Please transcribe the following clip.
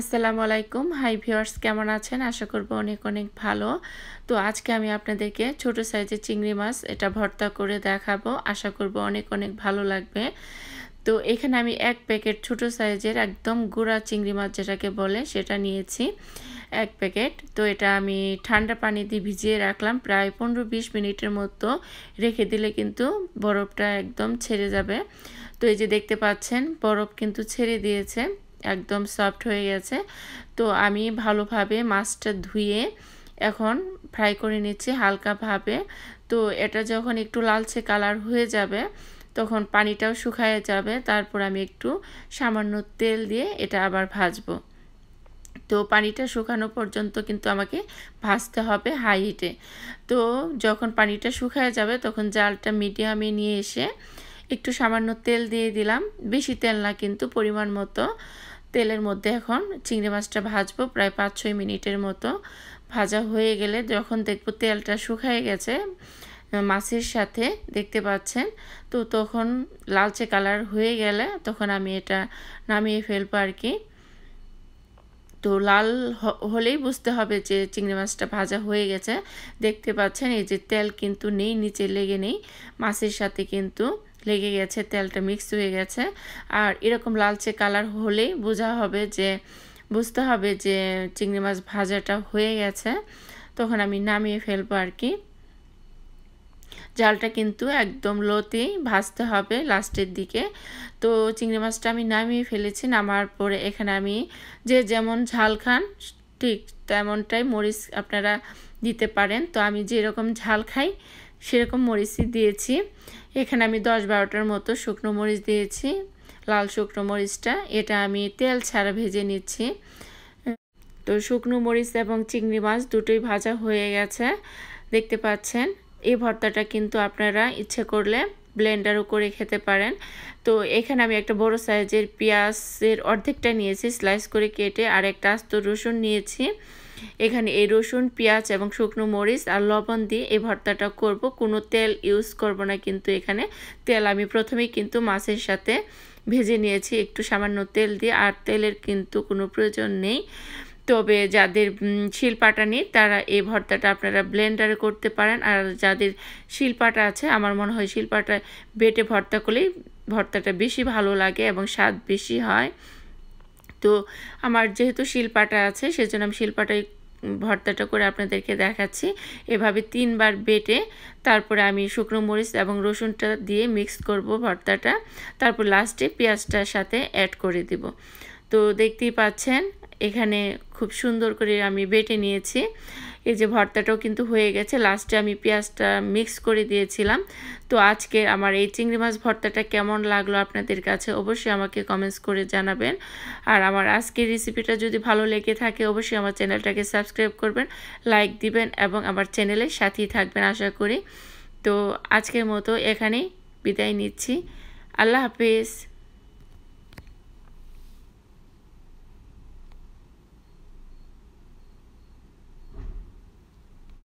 আসসালামু আলাইকুম high viewers কেমন আছেন আশা করব অনেক অনেক ভালো তো আজকে আমি আপনাদেরকে ছোট সাইজের চিংড়ি মাছ এটা ভর্তা করে দেখাবো আশা করব অনেক অনেক ভালো লাগবে তো এখানে আমি এক প্যাকেট ছোট সাইজের একদম গুঁড়া চিংড়ি মাছ যেটাকে বলে সেটা নিয়েছি এক প্যাকেট তো এটা আমি ঠান্ডা পানি দিয়ে ভিজিয়ে রাখলাম প্রায় পনেরো বিশ মিনিটের মতো রেখে দিলে কিন্তু বরফটা একদম ছেড়ে যাবে তো এই যে দেখতে পাচ্ছেন বরফ কিন্তু ছেড়ে দিয়েছে একদম সফট হয়ে গেছে তো আমি ভালোভাবে মাছটা ধুয়ে এখন ফ্রাই করে নিচ্ছি হালকাভাবে তো এটা যখন একটু লালচে কালার হয়ে যাবে তখন পানিটাও শুকায় যাবে তারপর আমি একটু সামান্য তেল দিয়ে এটা আবার ভাজবো তো পানিটা শুকানো পর্যন্ত কিন্তু আমাকে ভাজতে হবে হাই হিটে তো যখন পানিটা শুকায় যাবে তখন জালটা মিডিয়ামে নিয়ে এসে একটু সামান্য তেল দিয়ে দিলাম বেশি তেল না কিন্তু পরিমাণ মতো তেলের মধ্যে এখন চিংড়ি মাছটা ভাজবো প্রায় পাঁচ ছয় মিনিটের মতো ভাজা হয়ে গেলে যখন দেখবো তেলটা শুকায় গেছে মাছের সাথে দেখতে পাচ্ছেন তো তখন লালচে কালার হয়ে গেলে তখন আমি এটা নামিয়ে ফেলবো আর কি তো লাল হলেই বুঝতে হবে যে চিংড়ি মাছটা ভাজা হয়ে গেছে দেখতে পাচ্ছেন এই যে তেল কিন্তু নেই নিচে লেগে নেই মাছের সাথে কিন্তু লেগে গেছে তেলটা মিক্স হয়ে গেছে আর এরকম লালচে কালার হলেই বোঝা হবে যে বুঝতে হবে যে চিংড়ি মাছ ভাজাটা হয়ে গেছে তখন আমি নামিয়ে ফেলবো আর কি জালটা কিন্তু একদম লোতেই ভাজতে হবে লাস্টের দিকে তো চিংড়ি মাছটা আমি নামিয়ে ফেলেছি নামার পরে এখানে আমি যে যেমন ঝাল খান ঠিক তেমনটাই মরিচ আপনারা দিতে পারেন তো আমি যেরকম ঝাল খাই সেরকম মরিচই দিয়েছি এখানে আমি দশ বারোটার মতো শুকনো মরিচ দিয়েছি লাল শুকনো মরিচটা এটা আমি তেল ছাড়া ভেজে নিচ্ছি তো শুকনো মরিচ এবং চিংড়ি মাছ দুটোই ভাজা হয়ে গেছে দেখতে পাচ্ছেন এই ভর্তাটা কিন্তু আপনারা ইচ্ছে করলে ব্লেন্ডারও করে খেতে পারেন তো এখানে আমি একটা বড় সাইজের পেঁয়াজের অর্ধেকটা নিয়েছি স্লাইস করে কেটে আর একটা আস্ত রসুন নিয়েছি এখানে এই রসুন পেঁয়াজ এবং শুকনো মরিচ আর লবণ দিয়ে এই ভর্তাটা করব কোনো তেল ইউজ করব না কিন্তু এখানে তেল আমি প্রথমেই কিন্তু মাছের সাথে ভেজে নিয়েছি একটু সামান্য তেল দিয়ে আর তেলের কিন্তু কোনো প্রয়োজন নেই তবে যাদের শিল্পাটা নেই তারা এই ভর্তাটা আপনারা ব্লেন্ডারে করতে পারেন আর যাদের শিল্পাটা আছে আমার মনে হয় শিল্পাটা বেটে ভর্তা করলেই ভর্তাটা বেশি ভালো লাগে এবং স্বাদ বেশি হয় তো আমার যেহেতু শিলপাটা আছে সেজন্য আমি শিলপাটাই ভর্তাটা করে আপনাদেরকে দেখাচ্ছি এভাবে তিনবার বেটে তারপরে আমি শুকনো মরিচ এবং রসুনটা দিয়ে মিক্স করব ভর্তাটা তারপর লাস্টে পেঁয়াজটার সাথে অ্যাড করে দিব তো দেখতেই পাচ্ছেন এখানে খুব সুন্দর করে আমি বেটে নিয়েছি এই যে ভর্তাটাও কিন্তু হয়ে গেছে লাস্টে আমি পেঁয়াজটা মিক্স করে দিয়েছিলাম তো আজকে আমার এই চিংড়ি মাছ ভর্তাটা কেমন লাগলো আপনাদের কাছে অবশ্যই আমাকে কমেন্টস করে জানাবেন আর আমার আজকের রেসিপিটা যদি ভালো লেগে থাকে অবশ্যই আমার চ্যানেলটাকে সাবস্ক্রাইব করবেন লাইক দিবেন এবং আমার চ্যানেলে সাথেই থাকবেন আশা করি তো আজকের মতো এখানেই বিদায় নিচ্ছি আল্লাহ হাফিজ